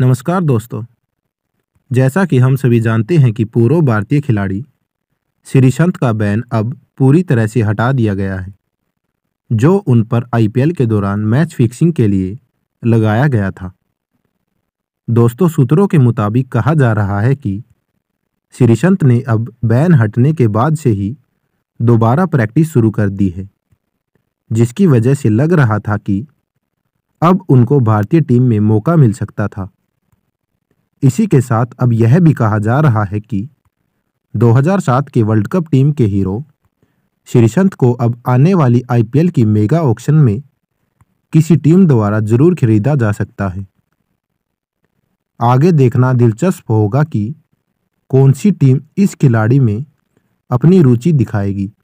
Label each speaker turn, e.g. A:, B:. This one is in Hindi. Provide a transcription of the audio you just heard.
A: नमस्कार दोस्तों जैसा कि हम सभी जानते हैं कि पूर्व भारतीय खिलाड़ी श्रीशंत का बैन अब पूरी तरह से हटा दिया गया है जो उन पर आईपीएल के दौरान मैच फिक्सिंग के लिए लगाया गया था दोस्तों सूत्रों के मुताबिक कहा जा रहा है कि श्रीशंत ने अब बैन हटने के बाद से ही दोबारा प्रैक्टिस शुरू कर दी है जिसकी वजह से लग रहा था कि अब उनको भारतीय टीम में मौका मिल सकता था इसी के साथ अब यह भी कहा जा रहा है कि 2007 के वर्ल्ड कप टीम के हीरो श्रीसंत को अब आने वाली आईपीएल की मेगा ऑक्शन में किसी टीम द्वारा जरूर खरीदा जा सकता है आगे देखना दिलचस्प होगा कि कौन सी टीम इस खिलाड़ी में अपनी रुचि दिखाएगी